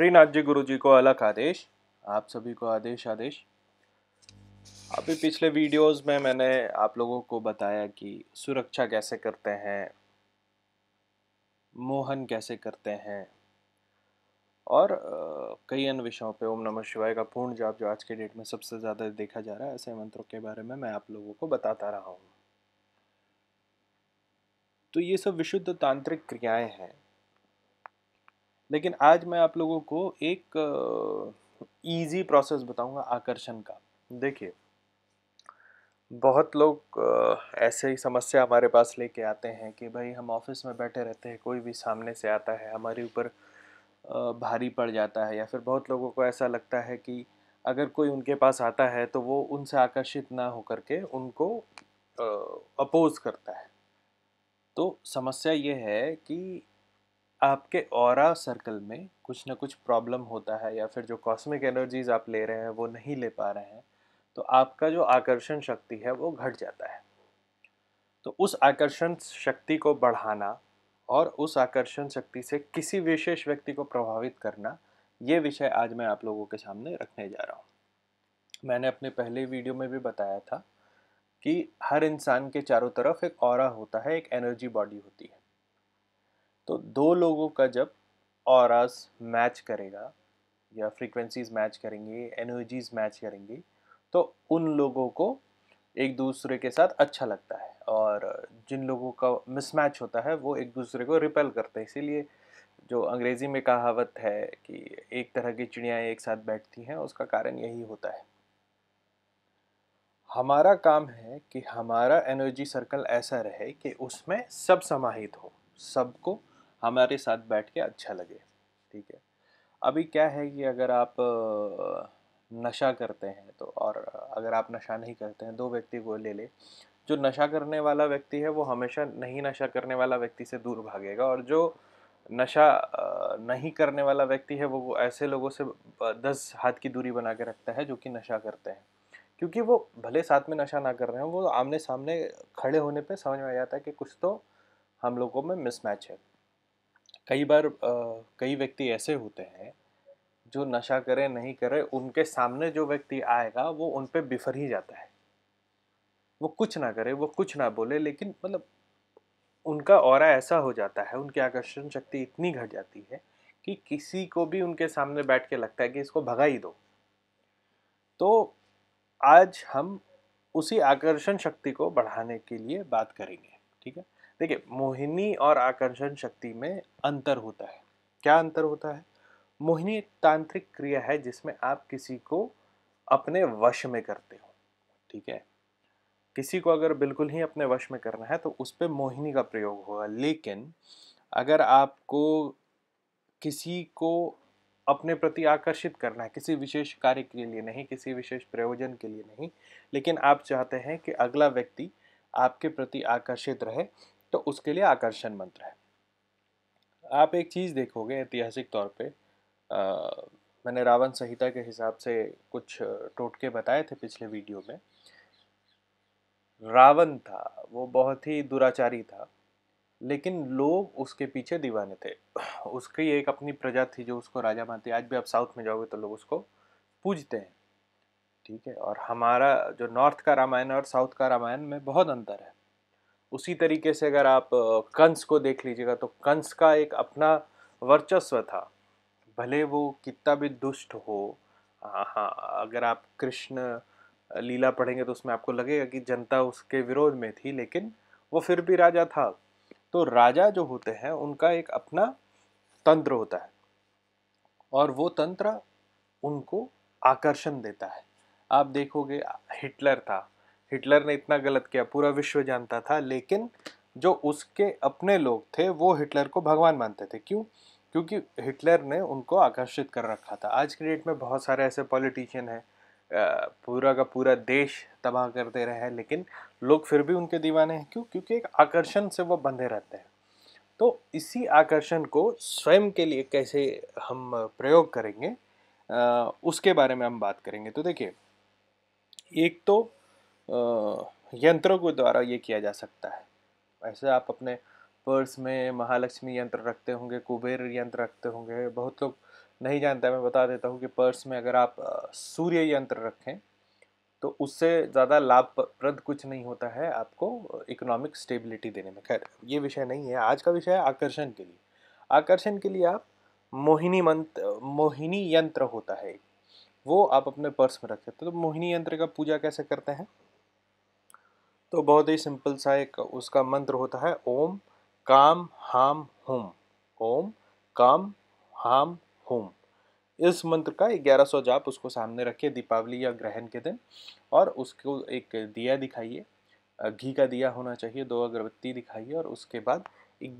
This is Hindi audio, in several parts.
श्रीनाथ जी गुरु जी को अलग आदेश आप सभी को आदेश आदेश अभी पिछले वीडियोस में मैंने आप लोगों को बताया कि सुरक्षा कैसे करते हैं मोहन कैसे करते हैं और कई अन्य विषयों पे ओम नमः शिवाय का पूर्ण जाप जो आज के डेट में सबसे ज़्यादा देखा जा रहा है ऐसे मंत्रों के बारे में मैं आप लोगों को बताता रहा हूँ तो ये सब विशुद्ध तांत्रिक क्रियाएं हैं लेकिन आज मैं आप लोगों को एक ईजी प्रोसेस बताऊंगा आकर्षण का देखिए बहुत लोग ऐसे ही समस्या हमारे पास लेके आते हैं कि भाई हम ऑफिस में बैठे रहते हैं कोई भी सामने से आता है हमारे ऊपर भारी पड़ जाता है या फिर बहुत लोगों को ऐसा लगता है कि अगर कोई उनके पास आता है तो वो उनसे आकर्षित ना हो करके उनको अपोज करता है तो समस्या ये है कि आपके और सर्कल में कुछ ना कुछ प्रॉब्लम होता है या फिर जो कॉस्मिक एनर्जीज आप ले रहे हैं वो नहीं ले पा रहे हैं तो आपका जो आकर्षण शक्ति है वो घट जाता है तो उस आकर्षण शक्ति को बढ़ाना और उस आकर्षण शक्ति से किसी विशेष व्यक्ति को प्रभावित करना ये विषय आज मैं आप लोगों के सामने रखने जा रहा हूँ मैंने अपने पहले वीडियो में भी बताया था कि हर इंसान के चारों तरफ एक और होता है एक एनर्जी बॉडी होती है तो दो लोगों का जब और मैच करेगा या फ्रीक्वेंसीज मैच करेंगे एनर्जीज मैच करेंगी तो उन लोगों को एक दूसरे के साथ अच्छा लगता है और जिन लोगों का मिसमैच होता है वो एक दूसरे को रिपेल करते हैं इसीलिए जो अंग्रेज़ी में कहावत है कि एक तरह की चिड़ियाँ एक साथ बैठती हैं उसका कारण यही होता है हमारा काम है कि हमारा एनर्जी सर्कल ऐसा रहे कि उसमें सब समाहित हो सबको हमारे साथ बैठ के अच्छा लगे ठीक है अभी क्या है कि अगर आप नशा करते हैं तो और अगर आप नशा नहीं करते हैं दो व्यक्ति को ले ले जो नशा करने वाला व्यक्ति है वो हमेशा नहीं नशा करने वाला व्यक्ति से दूर भागेगा और जो नशा नहीं करने वाला व्यक्ति है वो ऐसे लोगों से दस हाथ की दूरी बना के रखता है जो कि नशा करते हैं क्योंकि वो भले साथ में नशा ना कर रहे हैं वो आमने सामने खड़े होने पे समझ में आ जाता है कि कुछ तो हम लोगों में मिसमैच है कई बार कई व्यक्ति ऐसे होते हैं जो नशा करे नहीं करे उनके सामने जो व्यक्ति आएगा वो उन पर बिफर ही जाता है वो कुछ ना करे वो कुछ ना बोले लेकिन मतलब उनका और ऐसा हो जाता है उनकी आकर्षण शक्ति इतनी घट जाती है कि किसी को भी उनके सामने बैठ के लगता है कि इसको भगा ही दो तो आज हम उसी आकर्षण शक्ति को बढ़ाने के लिए बात करेंगे ठीक है देखिए मोहिनी और आकर्षण शक्ति में अंतर होता है क्या अंतर होता है मोहिनी एक तांत्रिक क्रिया है जिसमें आप किसी को अपने वश में करते हो ठीक है किसी को अगर बिल्कुल ही अपने वश में करना है तो उस पर मोहिनी का प्रयोग होगा लेकिन अगर आपको किसी को अपने प्रति आकर्षित करना है किसी विशेष कार्य के लिए नहीं किसी विशेष प्रयोजन के लिए नहीं लेकिन आप चाहते हैं कि अगला व्यक्ति आपके प्रति आकर्षित रहे तो उसके लिए आकर्षण मंत्र है आप एक चीज़ देखोगे ऐतिहासिक तौर पे आ, मैंने रावण संहिता के हिसाब से कुछ टोटके बताए थे पिछले वीडियो में रावण था वो बहुत ही दुराचारी था लेकिन लोग उसके पीछे दीवाने थे उसकी एक अपनी प्रजा थी जो उसको राजा मानती आज भी आप साउथ में जाओगे तो लोग उसको पूजते हैं ठीक है और हमारा जो नॉर्थ का रामायण और साउथ का रामायण में बहुत अंतर है उसी तरीके से अगर आप कंस को देख लीजिएगा तो कंस का एक अपना वर्चस्व था भले वो कितना भी दुष्ट हो हाँ, हाँ अगर आप कृष्ण लीला पढ़ेंगे तो उसमें आपको लगेगा कि जनता उसके विरोध में थी लेकिन वो फिर भी राजा था तो राजा जो होते हैं उनका एक अपना तंत्र होता है और वो तंत्र उनको आकर्षण देता है आप देखोगे हिटलर था हिटलर ने इतना गलत किया पूरा विश्व जानता था लेकिन जो उसके अपने लोग थे वो हिटलर को भगवान मानते थे क्यों क्योंकि हिटलर ने उनको आकर्षित कर रखा था आज के डेट में बहुत सारे ऐसे पॉलिटिशियन हैं पूरा का पूरा देश तबाह करते रहे हैं लेकिन लोग फिर भी उनके दीवाने हैं क्यों क्योंकि एक आकर्षण से वो बंधे रहते हैं तो इसी आकर्षण को स्वयं के लिए कैसे हम प्रयोग करेंगे उसके बारे में हम बात करेंगे तो देखिए एक तो यंत्रों के द्वारा ये किया जा सकता है ऐसे आप अपने पर्स में महालक्ष्मी यंत्र रखते होंगे कुबेर यंत्र रखते होंगे बहुत लोग नहीं जानते मैं बता देता हूँ कि पर्स में अगर आप सूर्य यंत्र रखें तो उससे ज़्यादा लाभप्रद कुछ नहीं होता है आपको इकोनॉमिक स्टेबिलिटी देने में खैर ये विषय नहीं है आज का विषय है आकर्षण के लिए आकर्षण के लिए आप मोहिनी मंत्र मोहिनी यंत्र होता है वो आप अपने पर्स में रखते तो मोहिनी यंत्र का पूजा कैसे करते हैं तो बहुत ही सिंपल सा एक उसका मंत्र होता है ओम काम हाम हुम ओम काम हाम हुम इस मंत्र का ग्यारह सौ जाप उसको सामने रखिए दीपावली या ग्रहण के दिन और उसको एक दिया दिखाइए घी का दिया होना चाहिए दो अगरबत्ती दिखाइए और उसके बाद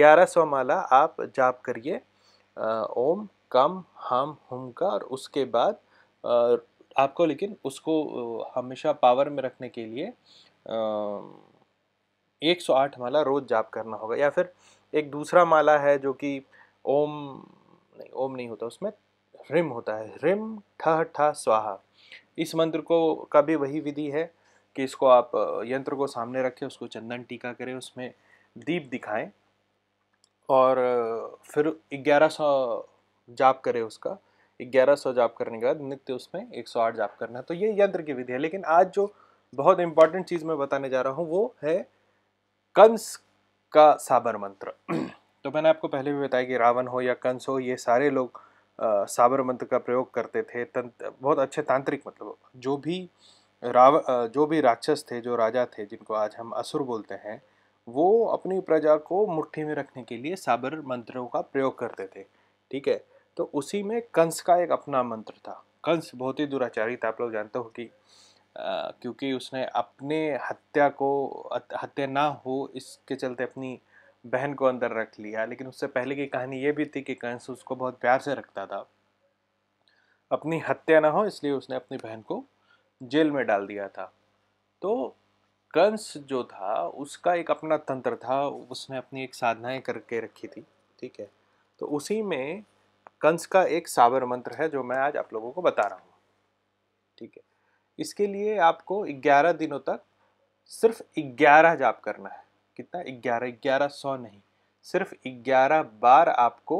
ग्यारह सौ माला आप जाप करिए ओम कम हम हुम का और उसके बाद आपको लेकिन उसको हमेशा पावर में रखने के लिए एक सौ आठ माला रोज़ जाप करना होगा या फिर एक दूसरा माला है जो कि ओम नहीं ओम नहीं होता उसमें रिम होता है रिम ठह ठा स्वाहा इस मंत्र को का भी वही विधि है कि इसको आप यंत्र को सामने रखें उसको चंदन टीका करें उसमें दीप दिखाएं और फिर ग्यारह सौ जाप करें उसका ग्यारह सौ जाप करने के बाद नित्य उसमें एक सौ आठ जाप करना है तो ये यंत्र की विधि है लेकिन आज जो बहुत इंपॉर्टेंट चीज़ मैं बताने जा रहा हूँ वो है कंस का साबर मंत्र तो मैंने आपको पहले भी बताया कि रावण हो या कंस हो ये सारे लोग आ, साबर मंत्र का प्रयोग करते थे तंत्र बहुत अच्छे तांत्रिक मतलब जो भी राव जो भी राक्षस थे जो राजा थे जिनको आज हम असुर बोलते हैं वो अपनी प्रजा को मुट्ठी में रखने के लिए साबर मंत्रों का प्रयोग करते थे ठीक है तो उसी में कंस का एक अपना मंत्र था कंस बहुत ही दुराचारी था आप लोग जानते हो कि क्योंकि उसने अपने हत्या को हत्या ना हो इसके चलते अपनी बहन को अंदर रख लिया लेकिन उससे पहले की कहानी ये भी थी कि कंस उसको बहुत प्यार से रखता था अपनी हत्या ना हो इसलिए उसने अपनी बहन को जेल में डाल दिया था तो कंस जो था उसका एक अपना तंत्र था उसने अपनी एक साधनाएं करके रखी थी ठीक है तो उसी में कंस का एक सावर मंत्र है जो मैं आज आप लोगों को बता रहा हूँ ठीक है इसके लिए आपको 11 दिनों तक सिर्फ 11 जाप करना है कितना 11 11 सौ नहीं सिर्फ 11 बार आपको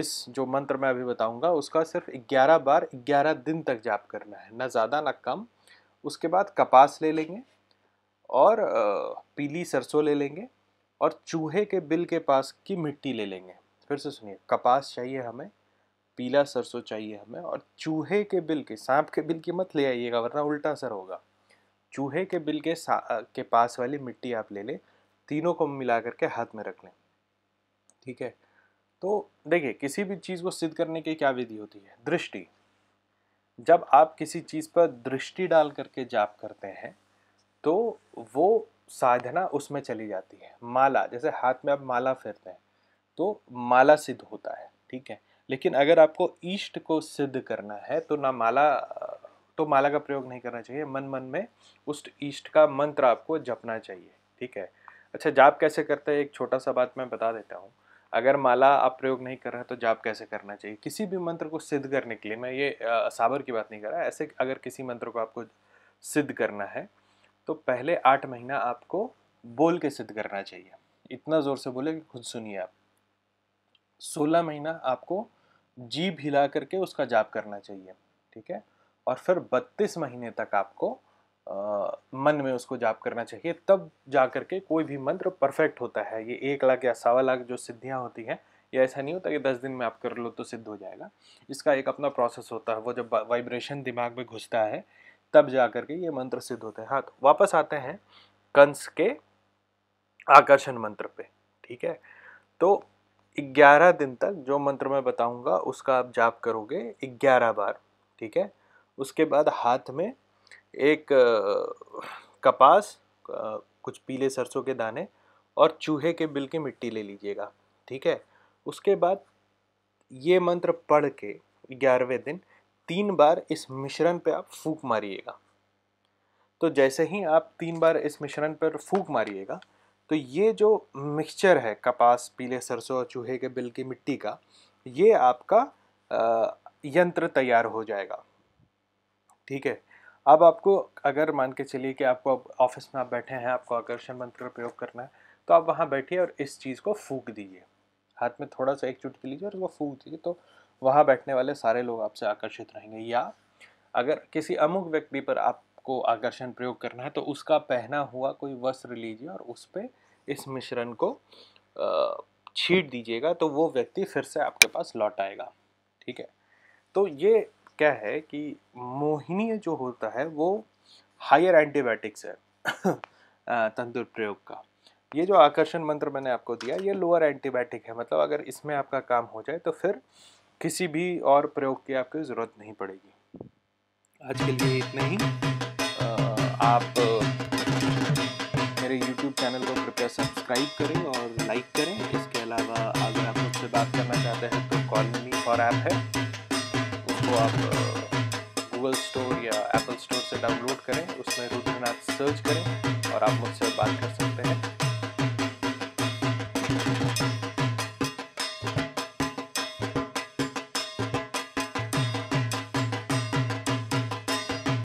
इस जो मंत्र मैं अभी बताऊंगा उसका सिर्फ 11 बार 11 दिन तक जाप करना है ना ज़्यादा ना कम उसके बाद कपास ले लेंगे और पीली सरसों ले लेंगे और चूहे के बिल के पास की मिट्टी ले लेंगे फिर से सुनिए कपास चाहिए हमें पीला सरसों चाहिए हमें और चूहे के बिल के सांप के बिल की मत ले आइएगा वरना उल्टा सर होगा चूहे के बिल के के पास वाली मिट्टी आप ले लें तीनों को मिला करके हाथ में रख लें ठीक है तो देखिए किसी भी चीज़ को सिद्ध करने की क्या विधि होती है दृष्टि जब आप किसी चीज़ पर दृष्टि डाल करके जाप करते हैं तो वो साधना उसमें चली जाती है माला जैसे हाथ में आप माला फेरते हैं तो माला सिद्ध होता है ठीक है लेकिन अगर आपको ईष्ट को सिद्ध करना है तो ना माला तो माला का प्रयोग नहीं करना चाहिए मन मन में उस ईष्ट का मंत्र आपको जपना चाहिए ठीक है अच्छा जाप कैसे करते हैं एक छोटा सा बात मैं बता देता हूँ अगर माला आप प्रयोग नहीं कर रहे हैं तो जाप कैसे करना चाहिए किसी भी मंत्र को सिद्ध करने के लिए मैं ये साबर की बात नहीं कर रहा ऐसे अगर किसी मंत्र को आपको सिद्ध करना है तो पहले आठ महीना आपको बोल के सिद्ध करना चाहिए इतना ज़ोर से बोले कि खुद सुनिए आप सोलह महीना आपको जीभ हिला करके उसका जाप करना चाहिए ठीक है और फिर 32 महीने तक आपको आ, मन में उसको जाप करना चाहिए तब जा करके कोई भी मंत्र परफेक्ट होता है ये एक लाख या सवा लाख जो सिद्धियाँ होती हैं या ऐसा नहीं होता कि दस दिन में आप कर लो तो सिद्ध हो जाएगा इसका एक अपना प्रोसेस होता है वो जब वाइब्रेशन दिमाग में घुसता है तब जा करके ये मंत्र सिद्ध होते हैं हाँ तो वापस आते हैं कंस के आकर्षण मंत्र पे ठीक है तो ग्यारह दिन तक जो मंत्र मैं बताऊंगा उसका आप जाप करोगे ग्यारह बार ठीक है उसके बाद हाथ में एक कपास कुछ पीले सरसों के दाने और चूहे के बिल की मिट्टी ले लीजिएगा ठीक है उसके बाद ये मंत्र पढ़ के ग्यारहवें दिन तीन बार इस मिश्रण पे आप फूक मारिएगा तो जैसे ही आप तीन बार इस मिश्रण पर फूक मारिएगा तो ये जो मिक्सचर है कपास पीले सरसों और चूहे के बिल की मिट्टी का ये आपका यंत्र तैयार हो जाएगा ठीक है अब आपको अगर मान के चलिए कि आपको ऑफिस में आप बैठे हैं आपको आकर्षण मंत्र का प्रयोग करना है तो आप वहाँ बैठिए और इस चीज़ को फूक दीजिए हाथ में थोड़ा सा एक चुटकी लीजिए और वो फूक दीजिए तो वहाँ बैठने वाले सारे लोग आपसे आकर्षित रहेंगे या अगर किसी अमुक व्यक्ति पर आप आपको आकर्षण प्रयोग करना है तो उसका पहना हुआ कोई वस्त्र लीजिए और उस पर इस मिश्रण को छीट दीजिएगा तो वो व्यक्ति फिर से आपके पास लौट आएगा ठीक है तो ये क्या है कि मोहिनी जो होता है वो हायर एंटीबायोटिक्स है तंदुर प्रयोग का ये जो आकर्षण मंत्र मैंने आपको दिया ये लोअर एंटीबायोटिक है मतलब अगर इसमें आपका काम हो जाए तो फिर किसी भी और प्रयोग की आपको ज़रूरत नहीं पड़ेगी आज के लिए इतना ही आप मेरे यूट्यूब चैनल को कृपया सब्सक्राइब करें और लाइक करें इसके अलावा अगर आप मुझसे बात करना चाहते हैं तो कॉल मी फॉर ऐप है उसको आप गूगल स्टोर या एप्पल स्टोर से डाउनलोड करें उसमें रुद्रनाथ सर्च करें और आप मुझसे बात कर सकते हैं